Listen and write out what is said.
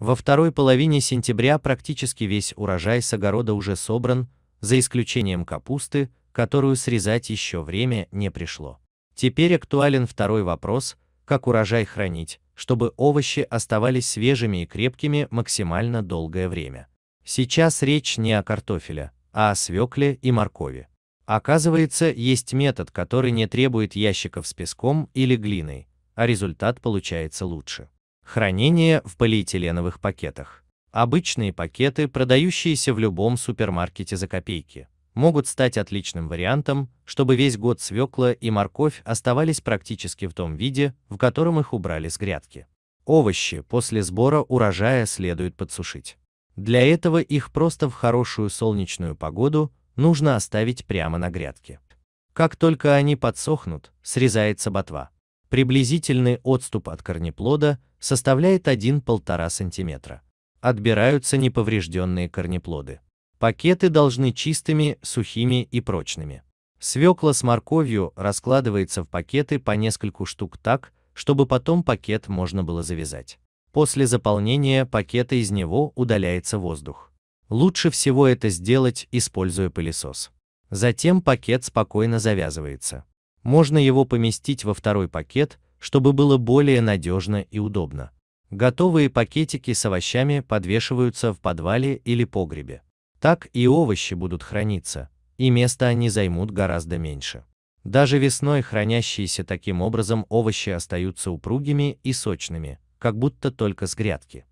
Во второй половине сентября практически весь урожай с огорода уже собран, за исключением капусты, которую срезать еще время не пришло. Теперь актуален второй вопрос, как урожай хранить, чтобы овощи оставались свежими и крепкими максимально долгое время. Сейчас речь не о картофеле, а о свекле и моркови. Оказывается, есть метод, который не требует ящиков с песком или глиной, а результат получается лучше. Хранение в полиэтиленовых пакетах. Обычные пакеты, продающиеся в любом супермаркете за копейки, могут стать отличным вариантом, чтобы весь год свекла и морковь оставались практически в том виде, в котором их убрали с грядки. Овощи после сбора урожая следует подсушить. Для этого их просто в хорошую солнечную погоду нужно оставить прямо на грядке. Как только они подсохнут, срезается ботва. Приблизительный отступ от корнеплода составляет 1-1,5 см. Отбираются неповрежденные корнеплоды. Пакеты должны чистыми, сухими и прочными. Свекла с морковью раскладывается в пакеты по нескольку штук так, чтобы потом пакет можно было завязать. После заполнения пакета из него удаляется воздух. Лучше всего это сделать, используя пылесос. Затем пакет спокойно завязывается. Можно его поместить во второй пакет, чтобы было более надежно и удобно. Готовые пакетики с овощами подвешиваются в подвале или погребе. Так и овощи будут храниться, и места они займут гораздо меньше. Даже весной хранящиеся таким образом овощи остаются упругими и сочными, как будто только с грядки.